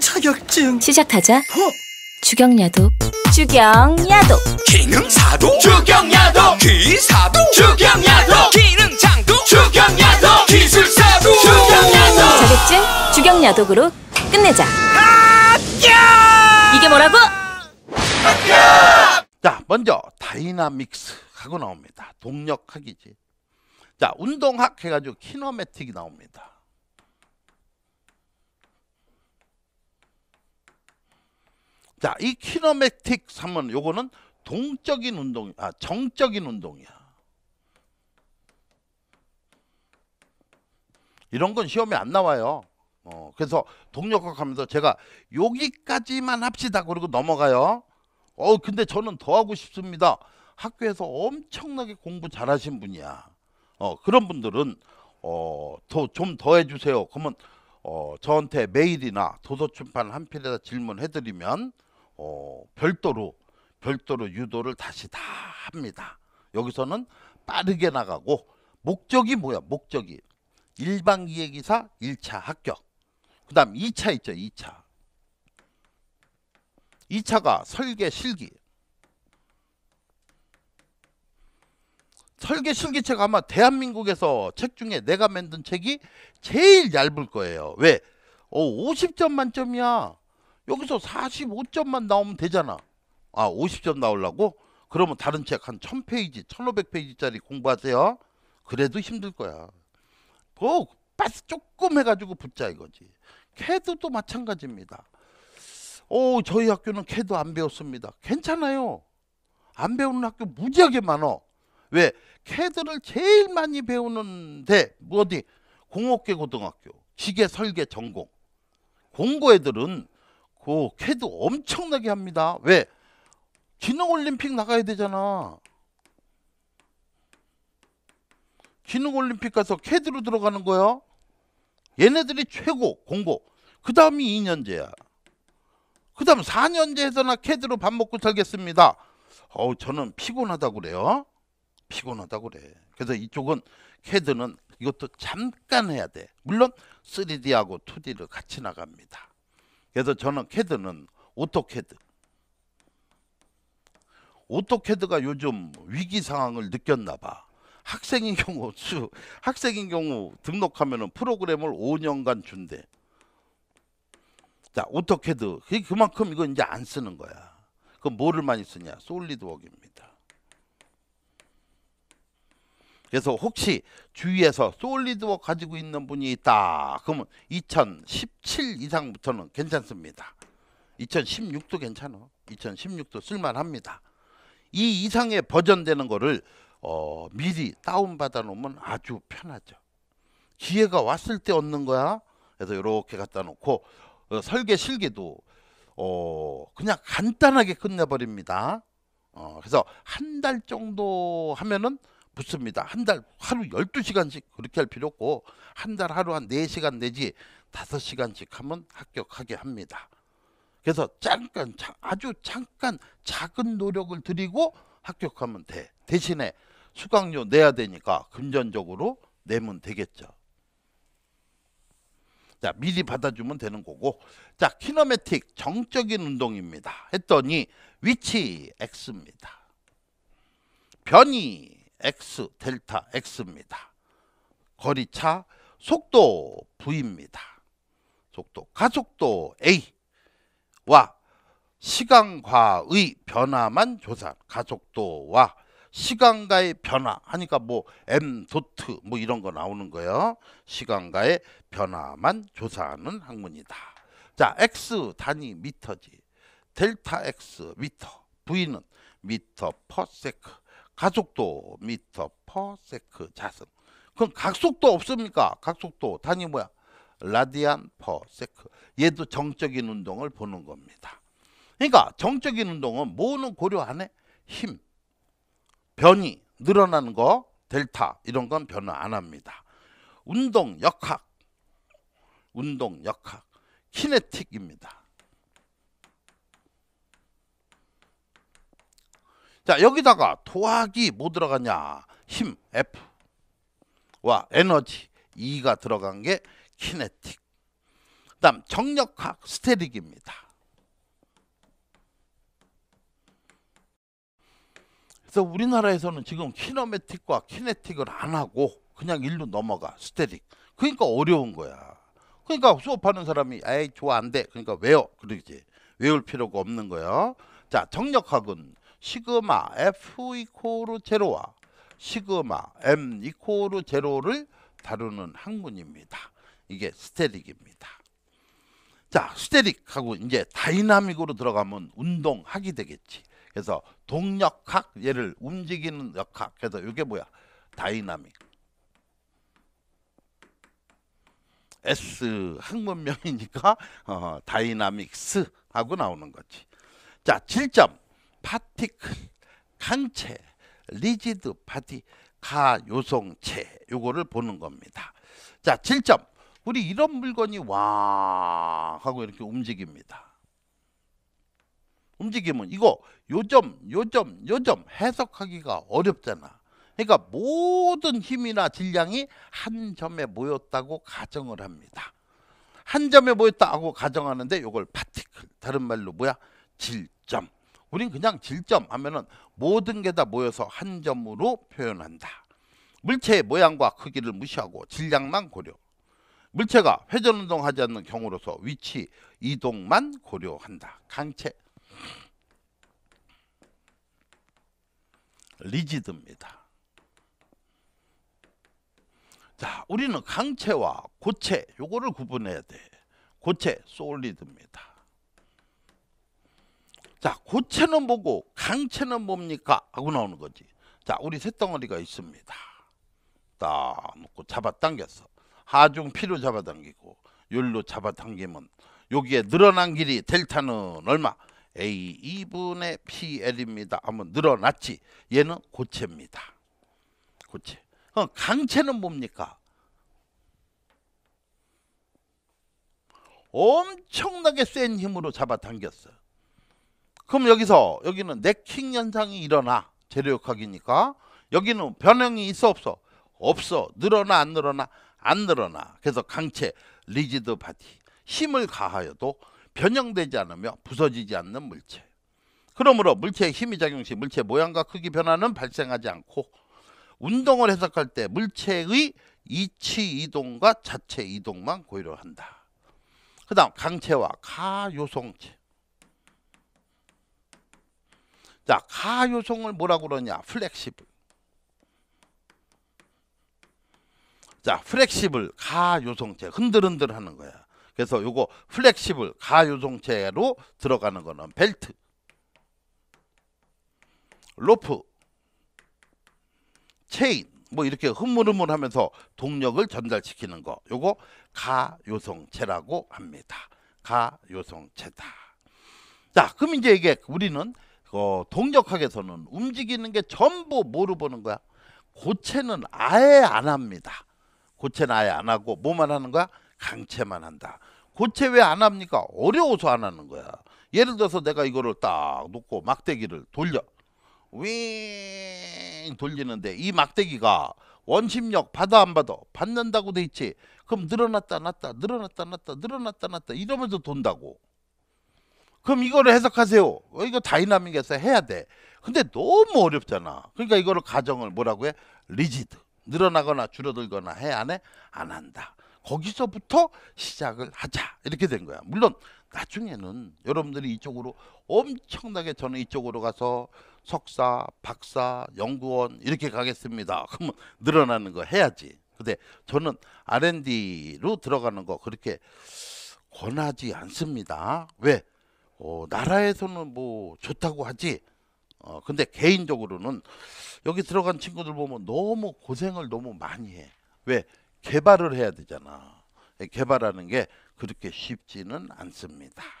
자격증 시작하자 어? 주경야도 주경야도 기능사도 주경야도 기사도 주경야도 기능장도 주경야도 기술사도 주경야도 자격증 주경야독으로 끝내자 합 이게 뭐라고? 합자 먼저 다이나믹스 하고 나옵니다 동력학이지 자 운동학 해가지고 키노매틱이 나옵니다 자, 이 키노매틱 3은 요거는 동적인 운동, 아, 정적인 운동이야. 이런 건 시험에 안 나와요. 어, 그래서 동력학 하면서 제가 여기까지만 합시다. 그리고 넘어가요. 어, 근데 저는 더 하고 싶습니다. 학교에서 엄청나게 공부 잘하신 분이야. 어, 그런 분들은 어, 더 좀 더 해주세요. 그러면 어, 저한테 메일이나 도서출판 한 필에다 질문해드리면 어, 별도로 별도로 유도를 다시 다 합니다. 여기서는 빠르게 나가고 목적이 뭐야? 목적이 일반 기획이사 1차 합격. 그다음 2차 있죠. 2차. 2차가 설계 실기. 설계 실기책 아마 대한민국에서 책 중에 내가 만든 책이 제일 얇을 거예요. 왜? 어, 50점 만점이야. 여기서 45점만 나오면 되잖아. 아 50점 나오려고? 그러면 다른 책 한 1000페이지, 1500페이지짜리 공부하세요. 그래도 힘들 거야. 그 빠스 조금 해가지고 붙자 이거지. 캐드도 마찬가지입니다. 오 저희 학교는 캐드 안 배웠습니다. 괜찮아요. 안 배우는 학교 무지하게 많아 왜? 캐드를 제일 많이 배우는데 뭐 어디? 공업계 고등학교, 기계 설계 전공. 공고 애들은 않고 캐도 엄청나게 합니다. 왜? 기능올림픽 나가야 되잖아. 기능올림픽 가서 캐드로 들어가는 거야. 얘네들이 최고 공고. 그 다음이 2년제야. 그 다음 4년제해서나 캐드로 밥 먹고 살겠습니다. 어우 저는 피곤하다고 그래요. 피곤하다고 그래. 그래서 이쪽은 캐드는 이것도 잠깐 해야 돼. 물론 3D하고 2D를 같이 나갑니다. 그래서 저는 캐드는 오토캐드. 오토캐드가 요즘 위기 상황을 느꼈나 봐. 학생인 경우 수, 학생인 경우 등록하면은 프로그램을 5년간 준대. 자, 오토캐드. 그만큼 이거 이제 안 쓰는 거야. 그 뭐를 많이 쓰냐? 솔리드웍입니다. 그래서 혹시 주위에서 솔리드워크 가지고 있는 분이 있다. 그러면 2017 이상부터는 괜찮습니다. 2016도 괜찮아. 2016도 쓸만합니다. 이 이상의 버전되는 거를 어, 미리 다운받아 놓으면 아주 편하죠. 기회가 왔을 때 얻는 거야. 그래서 이렇게 갖다 놓고 어, 설계 실기도 어, 그냥 간단하게 끝내버립니다. 어, 그래서 한 달 정도 하면은 붙습니다. 한 달 하루 12시간씩 그렇게 할 필요 없고 한 달 하루 한 4시간 내지 5시간씩 하면 합격하게 합니다. 그래서 잠깐 아주 잠깐 작은 노력을 들이고 합격하면 돼. 대신에 수강료 내야 되니까 금전적으로 내면 되겠죠. 자, 미리 받아주면 되는 거고. 자, 키노매틱 정적인 운동입니다. 했더니 위치 X입니다. 변이 X 델타 X입니다. 거리차 속도 V입니다. 속도 가속도 A와 시간과의 변화만 조사 가속도와 시간과의 변화 하니까 뭐 m 도트 뭐 이런 거 나오는 거예요. 시간과의 변화만 조사하는 학문이다. 자, x 단위 미터지. 델타 x 미터, v는 미터 퍼 세크. 가속도 미터 퍼 세크 자승. 그럼 각속도 없습니까? 각속도 단위 뭐야? 라디안 퍼 세크. 얘도 정적인 운동을 보는 겁니다. 그러니까 정적인 운동은 뭐는 고려 안 해? 힘, 변이, 늘어나는 거, 델타 이런 건 변화 안 합니다. 운동 역학, 운동 역학, 키네틱입니다. 자, 여기다가 도하이뭐 들어갔냐? 힘 F와 에너지 E가 들어간 게 키네틱. 그다음 정력학 스테릭입니다. 그래서 우리나라에서는 지금 키노매틱과 키네틱을 안 하고 그냥 일로 넘어가 스테릭. 그러니까 어려운 거야. 그러니까 수업하는 사람이 에이 좋아 안 돼. 그러니까 왜요? 그러지. 외울 필요가 없는 거예요. 자 정력학은 시그마 F 이코르 제로와 시그마 M 이코르 제로를 다루는 학문입니다. 이게 스테릭입니다. 자, 스테릭하고 이제 다이나믹으로 들어가면 운동학이 되겠지. 그래서 동력학 얘를 움직이는 역학. 그래서 이게 뭐야? 다이나믹. S 학문명이니까 어, 다이나믹스하고 나오는 거지. 자, 7점. 파티클 칸체 리지드 파티 가 요성체 요거를 보는 겁니다. 자, 7점. 우리 이런 물건이 와 하고 이렇게 움직입니다. 움직임은 이거 요점 요점 요점 해석하기가 어렵잖아. 그러니까 모든 힘이나 질량이 한 점에 모였다고 가정을 합니다. 한 점에 모였다고 가정하는데 요걸 파티클 다른 말로 뭐야? 질점. 우린 그냥 질점 하면은 모든 게 다 모여서 한 점으로 표현한다. 물체의 모양과 크기를 무시하고 질량만 고려. 물체가 회전운동 하지 않는 경우로서 위치, 이동만 고려한다. 강체. 리지드입니다. 자, 우리는 강체와 고체 요거를 구분해야 돼. 고체 솔리드입니다. 자, 고체는 뭐고 강체는 뭡니까? 하고 나오는 거지. 자, 우리 쇳덩어리가 있습니다. 딱 놓고 잡아당겼어. 하중 피로 잡아당기고 열로 잡아당기면 여기에 늘어난 길이 델타는 얼마? A 2분의 PL입니다. 하면 늘어났지. 얘는 고체입니다. 고체. 그럼 어, 강체는 뭡니까? 엄청나게 센 힘으로 잡아당겼어요. 그럼 여기서 여기는 네킹 현상이 일어나 재료역학이니까 여기는 변형이 있어 없어 없어 늘어나 안 늘어나 안 늘어나 그래서 강체 리지드 바디 힘을 가하여도 변형되지 않으며 부서지지 않는 물체 그러므로 물체의 힘이 작용 시 물체 모양과 크기 변화는 발생하지 않고 운동을 해석할 때 물체의 이치 이동과 자체 이동만 고려한다 그 다음 강체와 가요성체 자, 가요성을 뭐라 그러냐? 플렉시블. 자, 플렉시블 가요성체 흔들흔들 하는 거야. 그래서 요거 플렉시블 가요성체로 들어가는 거는 벨트, 로프, 체인 뭐 이렇게 흐물흐물하면서 동력을 전달시키는 거. 요거 가요성체라고 합니다. 가요성체다. 자, 그럼 이제 이게 우리는 어, 동적학에서는 움직이는 게 전부 뭐로 보는 거야? 고체는 아예 안 합니다. 고체는 아예 안 하고 뭐만 하는 거야? 강체만 한다. 고체 왜 안 합니까? 어려워서 안 하는 거야. 예를 들어서 내가 이거를 딱 놓고 막대기를 돌려 윙 돌리는데 이 막대기가 원심력 받아 안 받아 받는다고 돼 있지 그럼 늘어났다 났다 늘어났다 났다 늘어났다 났다 이러면서 돈다고 그럼 이거를 해석하세요. 어, 이거 다이나믹에서 해야 돼. 근데 너무 어렵잖아. 그러니까 이거를 가정을 뭐라고 해? 리지드. 늘어나거나 줄어들거나 해안 해? 안 한다. 거기서부터 시작을 하자. 이렇게 된 거야. 물론 나중에는 여러분들이 이쪽으로 엄청나게 저는 이쪽으로 가서 석사, 박사, 연구원 이렇게 가겠습니다. 그러면 늘어나는 거 해야지. 근데 저는 R&D로 들어가는 거 그렇게 권하지 않습니다. 왜? 어, 나라에서는 뭐 좋다고 하지. 어, 근데 개인적으로는 여기 들어간 친구들 보면 너무 고생을 너무 많이 해. 왜? 개발을 해야 되잖아. 예, 개발하는 게 그렇게 쉽지는 않습니다.